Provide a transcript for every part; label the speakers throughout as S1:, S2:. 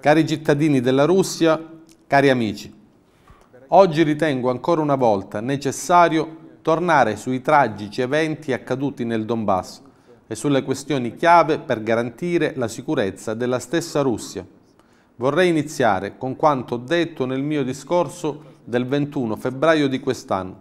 S1: Cari cittadini della Russia, cari amici, oggi ritengo ancora una volta necessario tornare sui tragici eventi accaduti nel Donbass e sulle questioni chiave per garantire la sicurezza della stessa Russia. Vorrei iniziare con quanto detto nel mio discorso del 21 febbraio di quest'anno.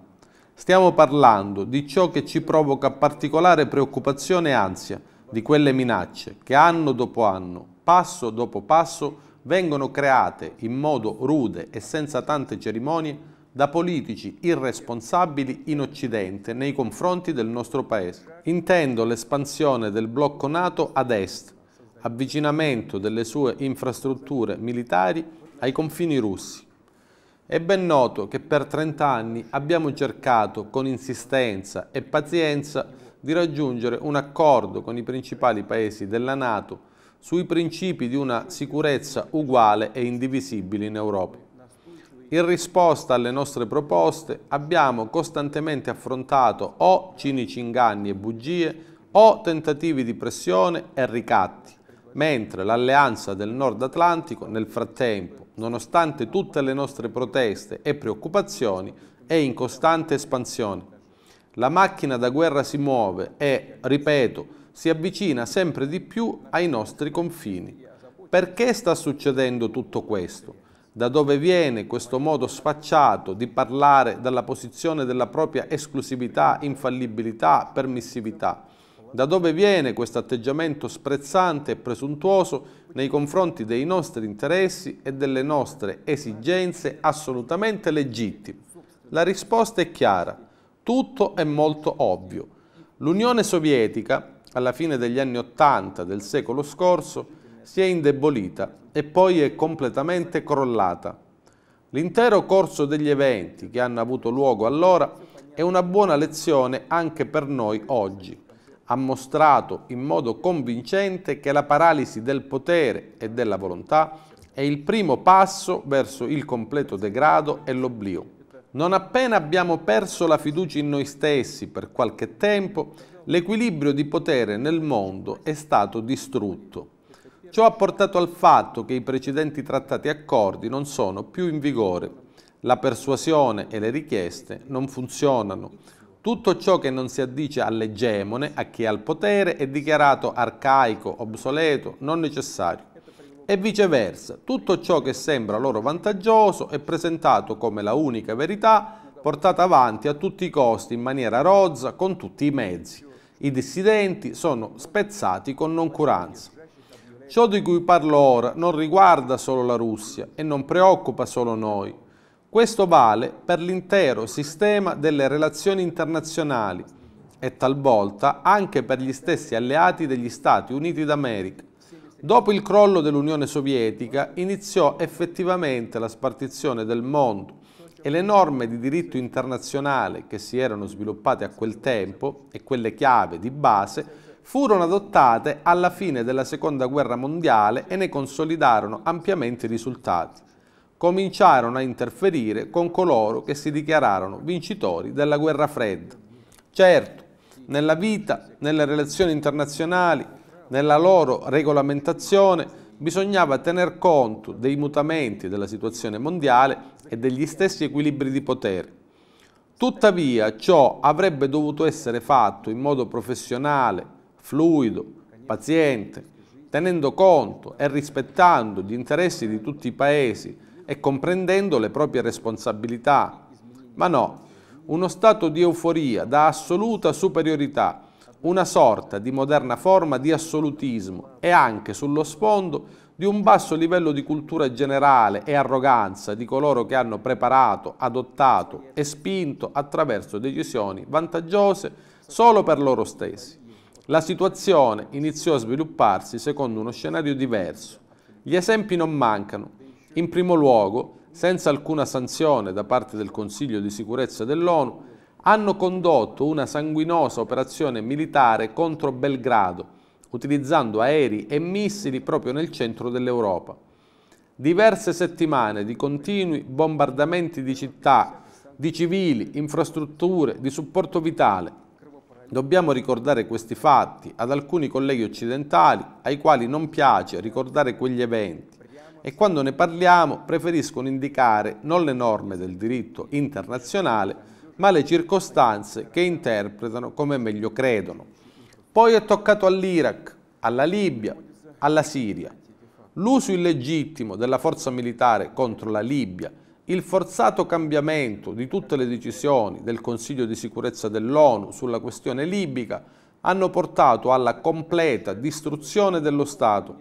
S1: Stiamo parlando di ciò che ci provoca particolare preoccupazione e ansia, di quelle minacce che anno dopo anno, passo dopo passo, vengono create in modo rude e senza tante cerimonie da politici irresponsabili in Occidente nei confronti del nostro Paese. Intendo l'espansione del blocco NATO ad est, avvicinamento delle sue infrastrutture militari ai confini russi. È ben noto che per 30 anni abbiamo cercato con insistenza e pazienza di raggiungere un accordo con i principali paesi della Nato sui principi di una sicurezza uguale e indivisibile in Europa. In risposta alle nostre proposte abbiamo costantemente affrontato o cinici inganni e bugie o tentativi di pressione e ricatti, mentre l'alleanza del Nord Atlantico nel frattempo, nonostante tutte le nostre proteste e preoccupazioni, è in costante espansione. La macchina da guerra si muove e, ripeto, si avvicina sempre di più ai nostri confini. Perché sta succedendo tutto questo? Da dove viene questo modo sfacciato di parlare dalla posizione della propria esclusività, infallibilità, permissività? Da dove viene questo atteggiamento sprezzante e presuntuoso nei confronti dei nostri interessi e delle nostre esigenze assolutamente legittime? La risposta è chiara, tutto è molto ovvio. L'Unione Sovietica alla fine degli anni Ottanta del secolo scorso, si è indebolita e poi è completamente crollata. L'intero corso degli eventi che hanno avuto luogo allora è una buona lezione anche per noi oggi. Ha mostrato in modo convincente che la paralisi del potere e della volontà è il primo passo verso il completo degrado e l'oblio. Non appena abbiamo perso la fiducia in noi stessi per qualche tempo, l'equilibrio di potere nel mondo è stato distrutto. Ciò ha portato al fatto che i precedenti trattati e accordi non sono più in vigore, la persuasione e le richieste non funzionano. Tutto ciò che non si addice all'egemone, a chi ha il potere, è dichiarato arcaico, obsoleto, non necessario. E viceversa, tutto ciò che sembra loro vantaggioso è presentato come la unica verità portata avanti a tutti i costi, in maniera rozza, con tutti i mezzi. I dissidenti sono spezzati con noncuranza. Ciò di cui parlo ora non riguarda solo la Russia e non preoccupa solo noi. Questo vale per l'intero sistema delle relazioni internazionali e talvolta anche per gli stessi alleati degli Stati Uniti d'America. Dopo il crollo dell'Unione Sovietica iniziò effettivamente la spartizione del mondo e le norme di diritto internazionale che si erano sviluppate a quel tempo e quelle chiave di base furono adottate alla fine della Seconda Guerra Mondiale e ne consolidarono ampiamente i risultati. Cominciarono a interferire con coloro che si dichiararono vincitori della Guerra Fredda. Certo, nella vita, nelle relazioni internazionali, nella loro regolamentazione, bisognava tener conto dei mutamenti della situazione mondiale e degli stessi equilibri di potere. Tuttavia ciò avrebbe dovuto essere fatto in modo professionale, fluido, paziente, tenendo conto e rispettando gli interessi di tutti i paesi e comprendendo le proprie responsabilità. Ma no, uno stato di euforia da assoluta superiorità una sorta di moderna forma di assolutismo e anche sullo sfondo di un basso livello di cultura generale e arroganza di coloro che hanno preparato, adottato e spinto attraverso decisioni vantaggiose solo per loro stessi. La situazione iniziò a svilupparsi secondo uno scenario diverso. Gli esempi non mancano. In primo luogo, senza alcuna sanzione da parte del Consiglio di sicurezza dell'ONU, hanno condotto una sanguinosa operazione militare contro Belgrado, utilizzando aerei e missili proprio nel centro dell'Europa. Diverse settimane di continui bombardamenti di città, di civili, infrastrutture, di supporto vitale. Dobbiamo ricordare questi fatti ad alcuni colleghi occidentali ai quali non piace ricordare quegli eventi e quando ne parliamo preferiscono indicare non le norme del diritto internazionale ma le circostanze che interpretano come meglio credono. Poi è toccato all'Iraq, alla Libia, alla Siria. L'uso illegittimo della forza militare contro la Libia, il forzato cambiamento di tutte le decisioni del Consiglio di sicurezza dell'ONU sulla questione libica hanno portato alla completa distruzione dello Stato,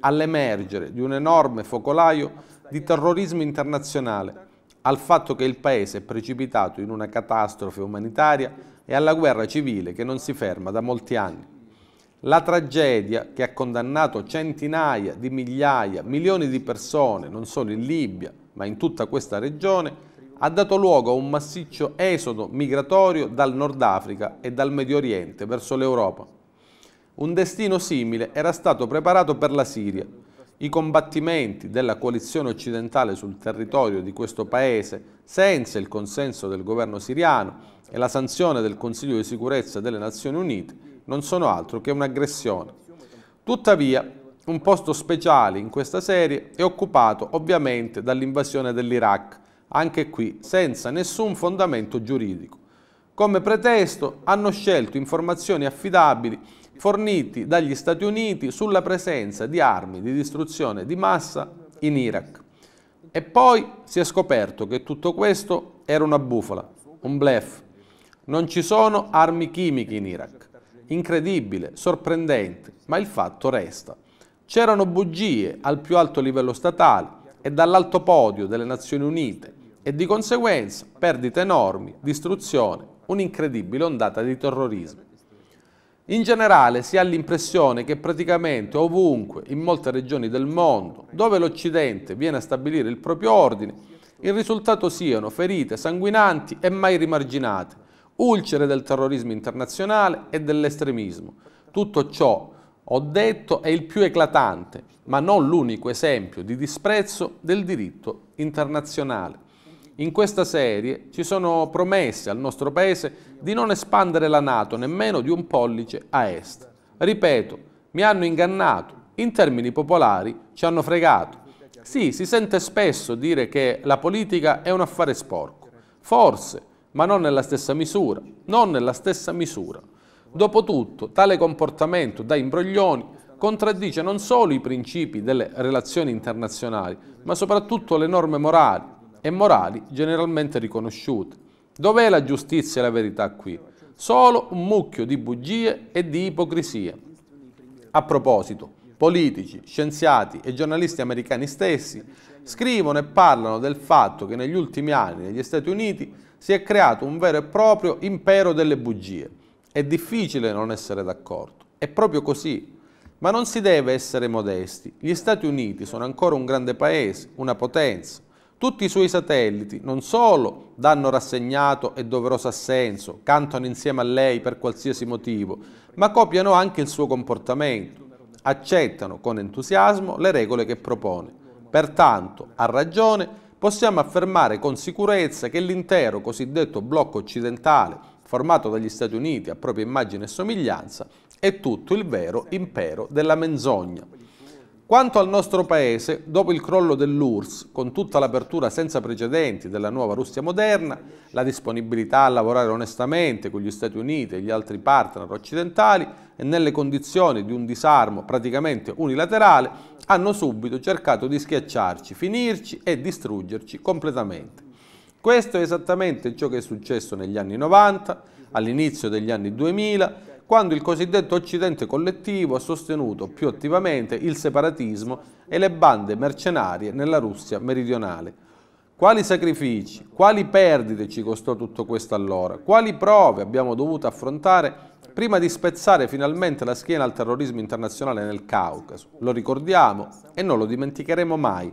S1: all'emergere di un enorme focolaio di terrorismo internazionale al fatto che il Paese è precipitato in una catastrofe umanitaria e alla guerra civile che non si ferma da molti anni. La tragedia che ha condannato centinaia di migliaia, milioni di persone, non solo in Libia, ma in tutta questa regione, ha dato luogo a un massiccio esodo migratorio dal Nord Africa e dal Medio Oriente verso l'Europa. Un destino simile era stato preparato per la Siria, i combattimenti della coalizione occidentale sul territorio di questo paese, senza il consenso del governo siriano e la sanzione del Consiglio di sicurezza delle Nazioni Unite, non sono altro che un'aggressione. Tuttavia, un posto speciale in questa serie è occupato ovviamente dall'invasione dell'Iraq, anche qui senza nessun fondamento giuridico. Come pretesto hanno scelto informazioni affidabili forniti dagli Stati Uniti sulla presenza di armi di distruzione di massa in Iraq. E poi si è scoperto che tutto questo era una bufala, un blef. Non ci sono armi chimiche in Iraq. Incredibile, sorprendente, ma il fatto resta. C'erano bugie al più alto livello statale e dall'alto podio delle Nazioni Unite e di conseguenza perdite enormi, distruzione, un'incredibile ondata di terrorismo. In generale si ha l'impressione che praticamente ovunque, in molte regioni del mondo, dove l'Occidente viene a stabilire il proprio ordine, il risultato siano ferite sanguinanti e mai rimarginate, ulcere del terrorismo internazionale e dell'estremismo. Tutto ciò, ho detto, è il più eclatante, ma non l'unico esempio di disprezzo del diritto internazionale. In questa serie ci sono promesse al nostro Paese di non espandere la Nato nemmeno di un pollice a est. Ripeto, mi hanno ingannato, in termini popolari ci hanno fregato. Sì, si sente spesso dire che la politica è un affare sporco. Forse, ma non nella stessa misura. Non nella stessa misura. Dopotutto, tale comportamento da imbroglioni contraddice non solo i principi delle relazioni internazionali, ma soprattutto le norme morali, e morali generalmente riconosciute. Dov'è la giustizia e la verità qui? Solo un mucchio di bugie e di ipocrisie. A proposito, politici, scienziati e giornalisti americani stessi scrivono e parlano del fatto che negli ultimi anni negli Stati Uniti si è creato un vero e proprio impero delle bugie. È difficile non essere d'accordo. È proprio così. Ma non si deve essere modesti. Gli Stati Uniti sono ancora un grande paese, una potenza. Tutti i suoi satelliti non solo danno rassegnato e doveroso assenso, cantano insieme a lei per qualsiasi motivo, ma copiano anche il suo comportamento, accettano con entusiasmo le regole che propone. Pertanto, a ragione, possiamo affermare con sicurezza che l'intero cosiddetto blocco occidentale, formato dagli Stati Uniti a propria immagine e somiglianza, è tutto il vero impero della menzogna. Quanto al nostro paese, dopo il crollo dell'URSS, con tutta l'apertura senza precedenti della nuova Russia moderna, la disponibilità a lavorare onestamente con gli Stati Uniti e gli altri partner occidentali e nelle condizioni di un disarmo praticamente unilaterale, hanno subito cercato di schiacciarci, finirci e distruggerci completamente. Questo è esattamente ciò che è successo negli anni 90, all'inizio degli anni 2000, quando il cosiddetto Occidente collettivo ha sostenuto più attivamente il separatismo e le bande mercenarie nella Russia meridionale. Quali sacrifici, quali perdite ci costò tutto questo allora? Quali prove abbiamo dovuto affrontare prima di spezzare finalmente la schiena al terrorismo internazionale nel Caucaso? Lo ricordiamo e non lo dimenticheremo mai.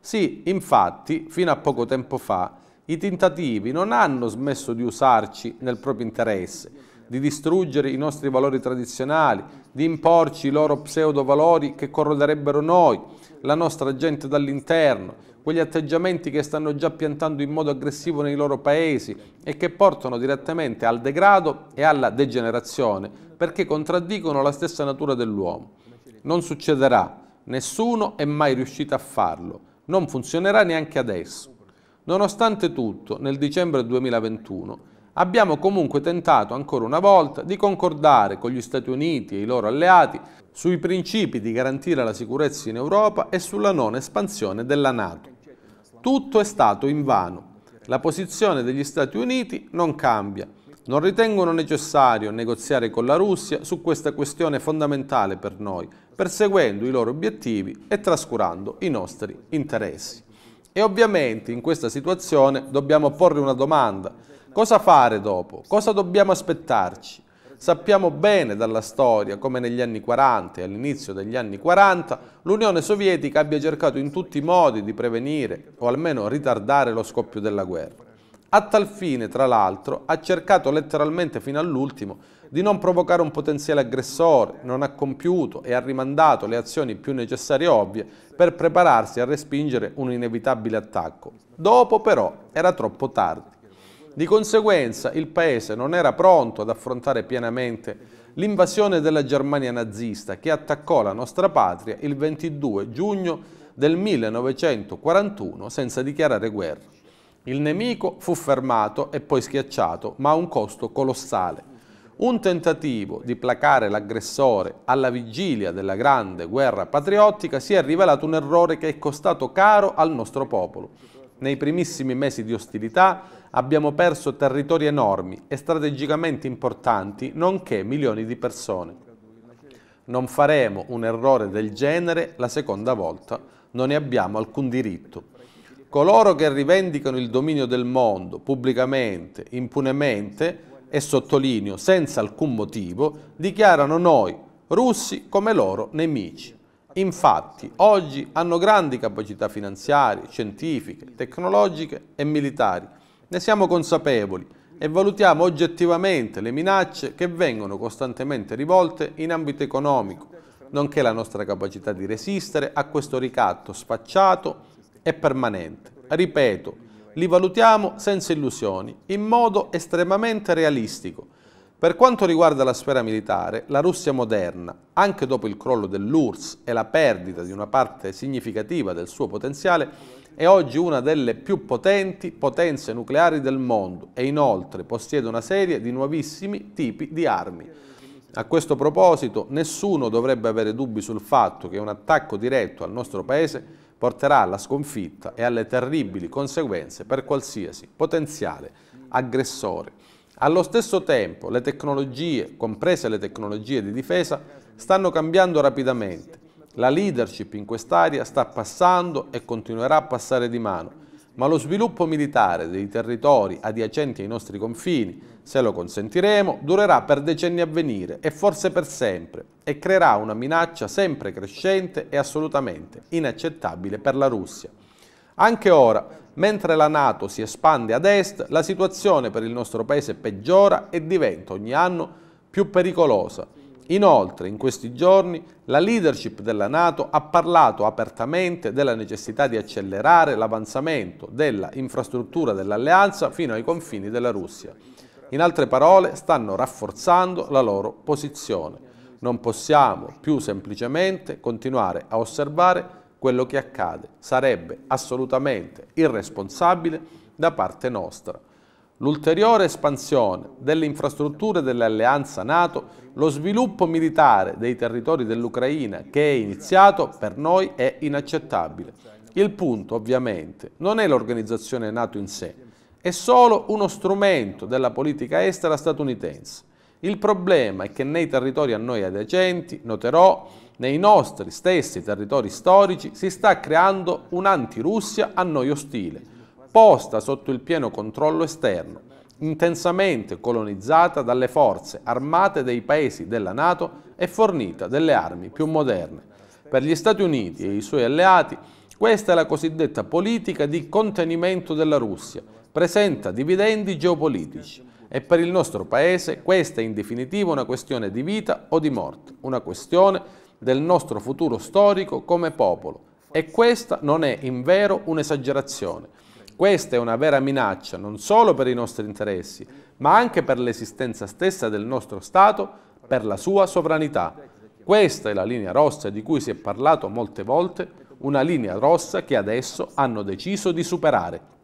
S1: Sì, infatti, fino a poco tempo fa, i tentativi non hanno smesso di usarci nel proprio interesse, di distruggere i nostri valori tradizionali, di imporci i loro pseudovalori che corroderebbero noi, la nostra gente dall'interno, quegli atteggiamenti che stanno già piantando in modo aggressivo nei loro paesi e che portano direttamente al degrado e alla degenerazione, perché contraddicono la stessa natura dell'uomo. Non succederà, nessuno è mai riuscito a farlo, non funzionerà neanche adesso. Nonostante tutto, nel dicembre 2021, abbiamo comunque tentato ancora una volta di concordare con gli Stati Uniti e i loro alleati sui principi di garantire la sicurezza in Europa e sulla non espansione della Nato. Tutto è stato invano. La posizione degli Stati Uniti non cambia. Non ritengono necessario negoziare con la Russia su questa questione fondamentale per noi, perseguendo i loro obiettivi e trascurando i nostri interessi. E ovviamente in questa situazione dobbiamo porre una domanda Cosa fare dopo? Cosa dobbiamo aspettarci? Sappiamo bene dalla storia come negli anni 40 e all'inizio degli anni 40 l'Unione Sovietica abbia cercato in tutti i modi di prevenire o almeno ritardare lo scoppio della guerra. A tal fine, tra l'altro, ha cercato letteralmente fino all'ultimo di non provocare un potenziale aggressore, non ha compiuto e ha rimandato le azioni più necessarie e ovvie per prepararsi a respingere un inevitabile attacco. Dopo però era troppo tardi. Di conseguenza il paese non era pronto ad affrontare pienamente l'invasione della Germania nazista che attaccò la nostra patria il 22 giugno del 1941 senza dichiarare guerra. Il nemico fu fermato e poi schiacciato, ma a un costo colossale. Un tentativo di placare l'aggressore alla vigilia della grande guerra patriottica si è rivelato un errore che è costato caro al nostro popolo. Nei primissimi mesi di ostilità abbiamo perso territori enormi e strategicamente importanti, nonché milioni di persone. Non faremo un errore del genere la seconda volta, non ne abbiamo alcun diritto. Coloro che rivendicano il dominio del mondo pubblicamente, impunemente e sottolineo senza alcun motivo, dichiarano noi, russi, come loro nemici. Infatti, oggi hanno grandi capacità finanziarie, scientifiche, tecnologiche e militari. Ne siamo consapevoli e valutiamo oggettivamente le minacce che vengono costantemente rivolte in ambito economico, nonché la nostra capacità di resistere a questo ricatto spacciato e permanente. Ripeto, li valutiamo senza illusioni, in modo estremamente realistico, per quanto riguarda la sfera militare, la Russia moderna, anche dopo il crollo dell'URSS e la perdita di una parte significativa del suo potenziale, è oggi una delle più potenti potenze nucleari del mondo e inoltre possiede una serie di nuovissimi tipi di armi. A questo proposito, nessuno dovrebbe avere dubbi sul fatto che un attacco diretto al nostro paese porterà alla sconfitta e alle terribili conseguenze per qualsiasi potenziale aggressore. Allo stesso tempo le tecnologie, comprese le tecnologie di difesa, stanno cambiando rapidamente. La leadership in quest'area sta passando e continuerà a passare di mano, ma lo sviluppo militare dei territori adiacenti ai nostri confini, se lo consentiremo, durerà per decenni a venire e forse per sempre e creerà una minaccia sempre crescente e assolutamente inaccettabile per la Russia. Anche ora Mentre la Nato si espande ad est, la situazione per il nostro paese peggiora e diventa ogni anno più pericolosa. Inoltre, in questi giorni, la leadership della Nato ha parlato apertamente della necessità di accelerare l'avanzamento della infrastruttura dell'alleanza fino ai confini della Russia. In altre parole, stanno rafforzando la loro posizione. Non possiamo più semplicemente continuare a osservare quello che accade. Sarebbe assolutamente irresponsabile da parte nostra. L'ulteriore espansione delle infrastrutture dell'alleanza NATO, lo sviluppo militare dei territori dell'Ucraina che è iniziato per noi è inaccettabile. Il punto ovviamente non è l'organizzazione NATO in sé, è solo uno strumento della politica estera statunitense. Il problema è che nei territori a noi adiacenti, noterò, nei nostri stessi territori storici si sta creando un'anti-Russia a noi ostile, posta sotto il pieno controllo esterno, intensamente colonizzata dalle forze armate dei paesi della Nato e fornita delle armi più moderne. Per gli Stati Uniti e i suoi alleati questa è la cosiddetta politica di contenimento della Russia, presenta dividendi geopolitici e per il nostro Paese questa è in definitiva una questione di vita o di morte, una questione del nostro futuro storico come popolo. E questa non è in vero un'esagerazione. Questa è una vera minaccia non solo per i nostri interessi, ma anche per l'esistenza stessa del nostro Stato, per la sua sovranità. Questa è la linea rossa di cui si è parlato molte volte, una linea rossa che adesso hanno deciso di superare.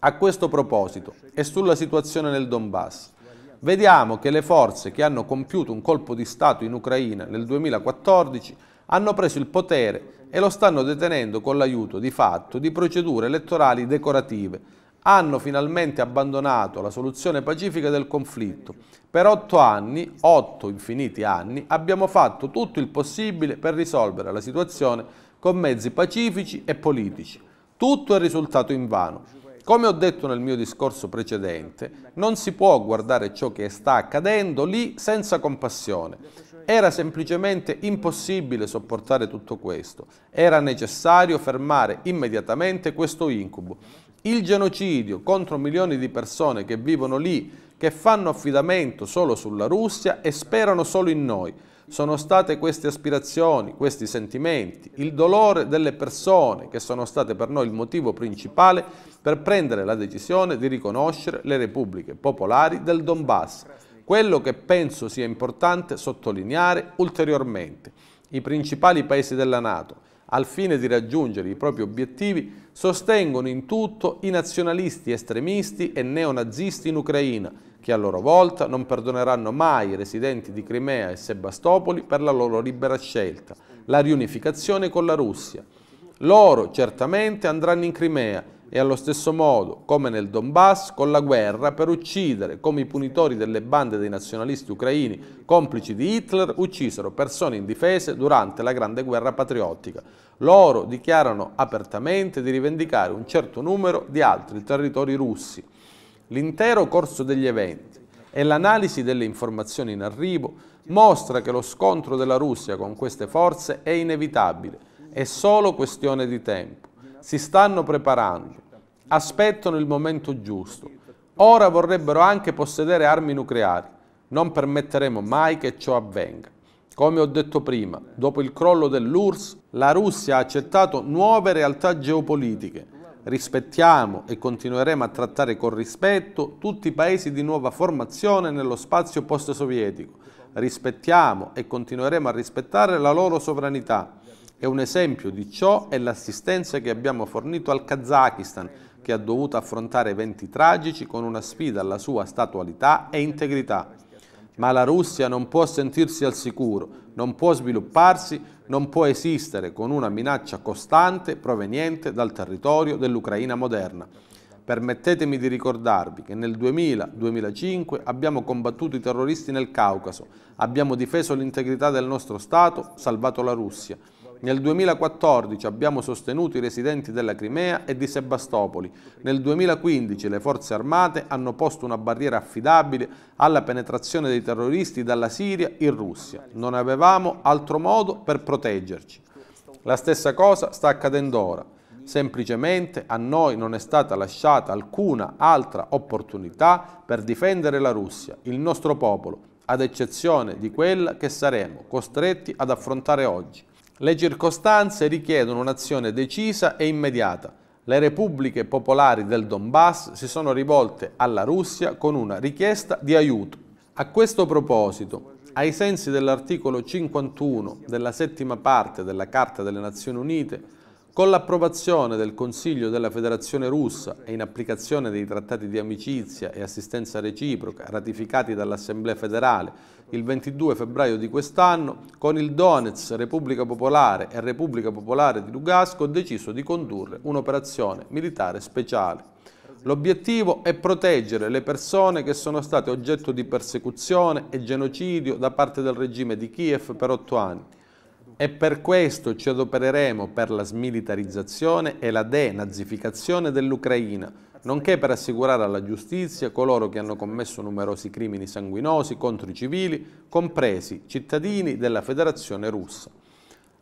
S1: A questo proposito e sulla situazione nel Donbass, vediamo che le forze che hanno compiuto un colpo di Stato in Ucraina nel 2014 hanno preso il potere e lo stanno detenendo con l'aiuto di fatto di procedure elettorali decorative. Hanno finalmente abbandonato la soluzione pacifica del conflitto. Per otto anni, otto infiniti anni, abbiamo fatto tutto il possibile per risolvere la situazione con mezzi pacifici e politici. Tutto è risultato invano. Come ho detto nel mio discorso precedente, non si può guardare ciò che sta accadendo lì senza compassione. Era semplicemente impossibile sopportare tutto questo. Era necessario fermare immediatamente questo incubo. Il genocidio contro milioni di persone che vivono lì, che fanno affidamento solo sulla Russia e sperano solo in noi sono state queste aspirazioni, questi sentimenti, il dolore delle persone che sono state per noi il motivo principale per prendere la decisione di riconoscere le repubbliche popolari del Donbass. Quello che penso sia importante sottolineare ulteriormente, i principali paesi della Nato, al fine di raggiungere i propri obiettivi, sostengono in tutto i nazionalisti estremisti e neonazisti in Ucraina, che a loro volta non perdoneranno mai i residenti di Crimea e Sebastopoli per la loro libera scelta, la riunificazione con la Russia. Loro certamente andranno in Crimea e allo stesso modo, come nel Donbass, con la guerra per uccidere, come i punitori delle bande dei nazionalisti ucraini, complici di Hitler, uccisero persone indifese durante la Grande Guerra Patriottica. Loro dichiarano apertamente di rivendicare un certo numero di altri territori russi. L'intero corso degli eventi e l'analisi delle informazioni in arrivo mostra che lo scontro della Russia con queste forze è inevitabile, è solo questione di tempo. Si stanno preparando, aspettano il momento giusto. Ora vorrebbero anche possedere armi nucleari. Non permetteremo mai che ciò avvenga. Come ho detto prima, dopo il crollo dell'URSS, la Russia ha accettato nuove realtà geopolitiche rispettiamo e continueremo a trattare con rispetto tutti i paesi di nuova formazione nello spazio post-sovietico. Rispettiamo e continueremo a rispettare la loro sovranità. E un esempio di ciò è l'assistenza che abbiamo fornito al Kazakistan, che ha dovuto affrontare eventi tragici con una sfida alla sua statualità e integrità ma la Russia non può sentirsi al sicuro, non può svilupparsi, non può esistere con una minaccia costante proveniente dal territorio dell'Ucraina moderna. Permettetemi di ricordarvi che nel 2000-2005 abbiamo combattuto i terroristi nel Caucaso, abbiamo difeso l'integrità del nostro Stato, salvato la Russia. Nel 2014 abbiamo sostenuto i residenti della Crimea e di Sebastopoli. Nel 2015 le forze armate hanno posto una barriera affidabile alla penetrazione dei terroristi dalla Siria in Russia. Non avevamo altro modo per proteggerci. La stessa cosa sta accadendo ora. Semplicemente a noi non è stata lasciata alcuna altra opportunità per difendere la Russia, il nostro popolo, ad eccezione di quella che saremo costretti ad affrontare oggi. Le circostanze richiedono un'azione decisa e immediata. Le repubbliche popolari del Donbass si sono rivolte alla Russia con una richiesta di aiuto. A questo proposito, ai sensi dell'articolo 51 della settima parte della Carta delle Nazioni Unite, con l'approvazione del Consiglio della Federazione Russa e in applicazione dei trattati di amicizia e assistenza reciproca ratificati dall'Assemblea federale il 22 febbraio di quest'anno, con il Donetsk, Repubblica Popolare e Repubblica Popolare di Lugansk, ho deciso di condurre un'operazione militare speciale. L'obiettivo è proteggere le persone che sono state oggetto di persecuzione e genocidio da parte del regime di Kiev per otto anni e per questo ci adopereremo per la smilitarizzazione e la denazificazione dell'Ucraina, nonché per assicurare alla giustizia coloro che hanno commesso numerosi crimini sanguinosi contro i civili, compresi cittadini della Federazione russa.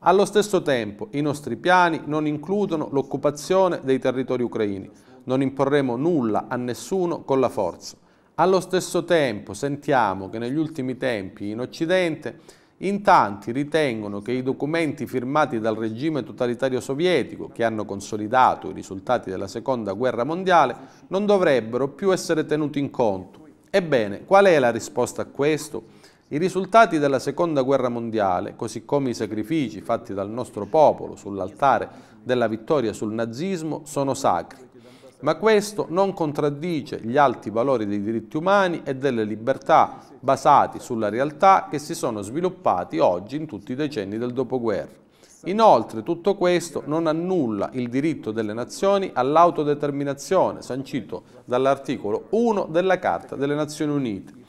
S1: Allo stesso tempo, i nostri piani non includono l'occupazione dei territori ucraini, non imporremo nulla a nessuno con la forza. Allo stesso tempo sentiamo che negli ultimi tempi in Occidente in tanti ritengono che i documenti firmati dal regime totalitario sovietico, che hanno consolidato i risultati della Seconda Guerra Mondiale, non dovrebbero più essere tenuti in conto. Ebbene, qual è la risposta a questo? I risultati della Seconda Guerra Mondiale, così come i sacrifici fatti dal nostro popolo sull'altare della vittoria sul nazismo, sono sacri ma questo non contraddice gli alti valori dei diritti umani e delle libertà basati sulla realtà che si sono sviluppati oggi in tutti i decenni del dopoguerra. Inoltre tutto questo non annulla il diritto delle nazioni all'autodeterminazione sancito dall'articolo 1 della Carta delle Nazioni Unite.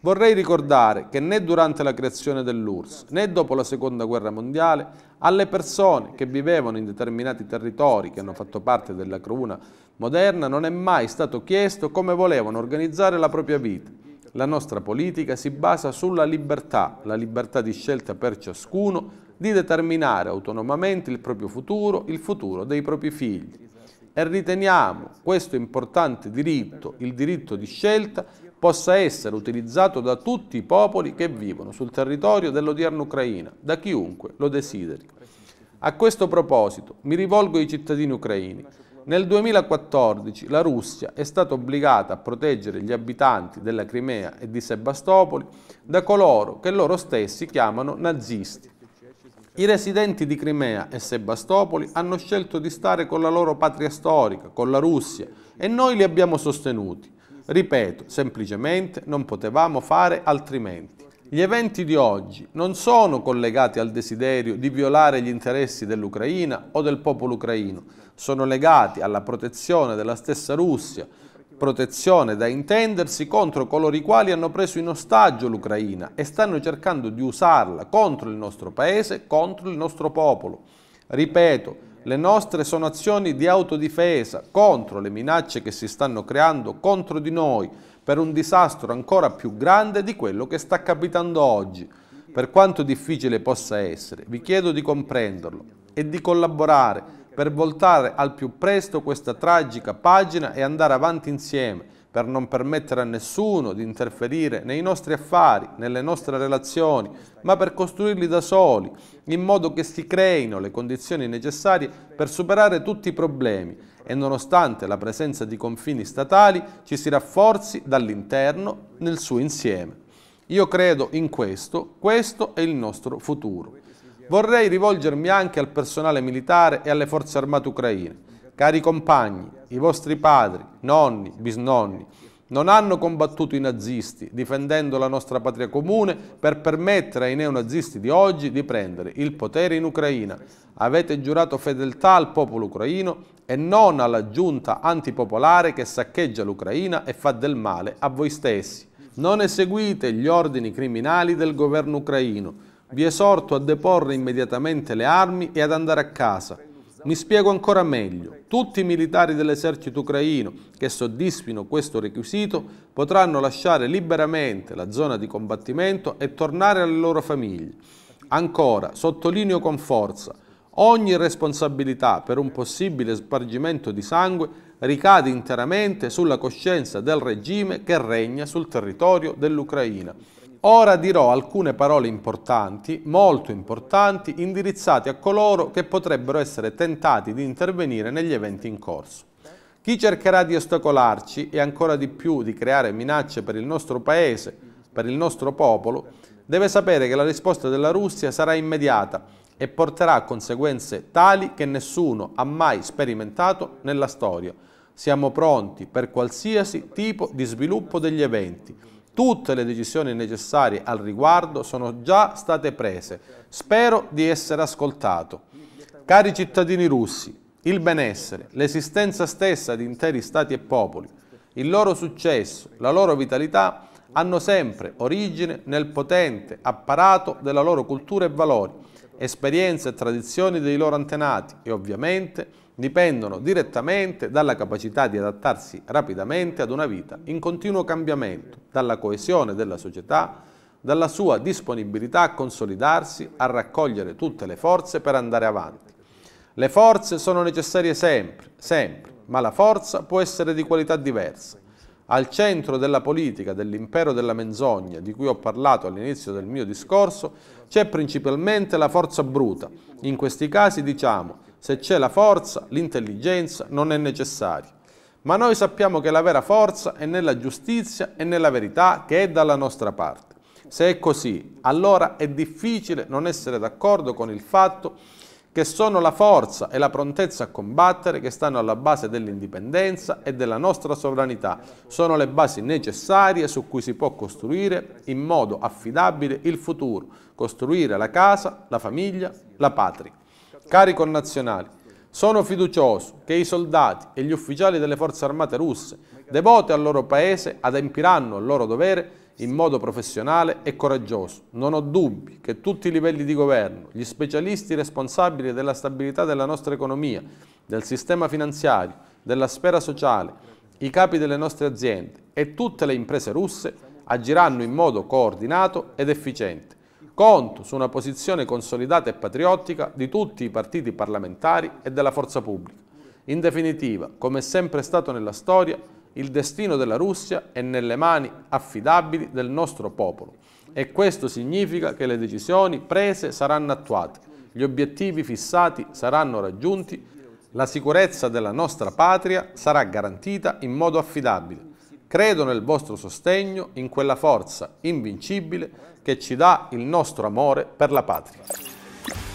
S1: Vorrei ricordare che né durante la creazione dell'URSS né dopo la Seconda Guerra Mondiale alle persone che vivevano in determinati territori che hanno fatto parte della cruna moderna non è mai stato chiesto come volevano organizzare la propria vita. La nostra politica si basa sulla libertà, la libertà di scelta per ciascuno di determinare autonomamente il proprio futuro, il futuro dei propri figli. E riteniamo questo importante diritto, il diritto di scelta, possa essere utilizzato da tutti i popoli che vivono sul territorio dell'odierna Ucraina, da chiunque lo desideri. A questo proposito mi rivolgo ai cittadini ucraini nel 2014 la Russia è stata obbligata a proteggere gli abitanti della Crimea e di Sebastopoli da coloro che loro stessi chiamano nazisti. I residenti di Crimea e Sebastopoli hanno scelto di stare con la loro patria storica, con la Russia, e noi li abbiamo sostenuti. Ripeto, semplicemente non potevamo fare altrimenti. Gli eventi di oggi non sono collegati al desiderio di violare gli interessi dell'Ucraina o del popolo ucraino, sono legati alla protezione della stessa Russia, protezione da intendersi contro coloro i quali hanno preso in ostaggio l'Ucraina e stanno cercando di usarla contro il nostro paese, contro il nostro popolo. Ripeto, le nostre sono azioni di autodifesa contro le minacce che si stanno creando contro di noi, per un disastro ancora più grande di quello che sta capitando oggi, per quanto difficile possa essere. Vi chiedo di comprenderlo e di collaborare per voltare al più presto questa tragica pagina e andare avanti insieme per non permettere a nessuno di interferire nei nostri affari, nelle nostre relazioni, ma per costruirli da soli, in modo che si creino le condizioni necessarie per superare tutti i problemi e nonostante la presenza di confini statali ci si rafforzi dall'interno nel suo insieme. Io credo in questo, questo è il nostro futuro. Vorrei rivolgermi anche al personale militare e alle forze armate ucraine cari compagni, i vostri padri, nonni, bisnonni, non hanno combattuto i nazisti difendendo la nostra patria comune per permettere ai neonazisti di oggi di prendere il potere in Ucraina. Avete giurato fedeltà al popolo ucraino e non alla giunta antipopolare che saccheggia l'Ucraina e fa del male a voi stessi. Non eseguite gli ordini criminali del governo ucraino. Vi esorto a deporre immediatamente le armi e ad andare a casa. Mi spiego ancora meglio. Tutti i militari dell'esercito ucraino che soddisfino questo requisito potranno lasciare liberamente la zona di combattimento e tornare alle loro famiglie. Ancora, sottolineo con forza, ogni responsabilità per un possibile spargimento di sangue ricade interamente sulla coscienza del regime che regna sul territorio dell'Ucraina. Ora dirò alcune parole importanti, molto importanti, indirizzate a coloro che potrebbero essere tentati di intervenire negli eventi in corso. Chi cercherà di ostacolarci e ancora di più di creare minacce per il nostro paese, per il nostro popolo, deve sapere che la risposta della Russia sarà immediata e porterà a conseguenze tali che nessuno ha mai sperimentato nella storia. Siamo pronti per qualsiasi tipo di sviluppo degli eventi Tutte le decisioni necessarie al riguardo sono già state prese. Spero di essere ascoltato. Cari cittadini russi, il benessere, l'esistenza stessa di interi stati e popoli, il loro successo, la loro vitalità hanno sempre origine nel potente apparato della loro cultura e valori, esperienze e tradizioni dei loro antenati e ovviamente dipendono direttamente dalla capacità di adattarsi rapidamente ad una vita in continuo cambiamento, dalla coesione della società, dalla sua disponibilità a consolidarsi, a raccogliere tutte le forze per andare avanti. Le forze sono necessarie sempre, sempre, ma la forza può essere di qualità diversa. Al centro della politica dell'impero della menzogna, di cui ho parlato all'inizio del mio discorso, c'è principalmente la forza bruta. In questi casi diciamo se c'è la forza, l'intelligenza non è necessaria. Ma noi sappiamo che la vera forza è nella giustizia e nella verità che è dalla nostra parte. Se è così, allora è difficile non essere d'accordo con il fatto che sono la forza e la prontezza a combattere che stanno alla base dell'indipendenza e della nostra sovranità. Sono le basi necessarie su cui si può costruire in modo affidabile il futuro, costruire la casa, la famiglia, la patria. Cari connazionali, sono fiducioso che i soldati e gli ufficiali delle forze armate russe, devoti al loro paese, adempiranno al loro dovere in modo professionale e coraggioso. Non ho dubbi che tutti i livelli di governo, gli specialisti responsabili della stabilità della nostra economia, del sistema finanziario, della sfera sociale, i capi delle nostre aziende e tutte le imprese russe agiranno in modo coordinato ed efficiente conto su una posizione consolidata e patriottica di tutti i partiti parlamentari e della forza pubblica. In definitiva, come è sempre stato nella storia, il destino della Russia è nelle mani affidabili del nostro popolo e questo significa che le decisioni prese saranno attuate, gli obiettivi fissati saranno raggiunti, la sicurezza della nostra patria sarà garantita in modo affidabile. Credo nel vostro sostegno, in quella forza invincibile che ci dà il nostro amore per la patria.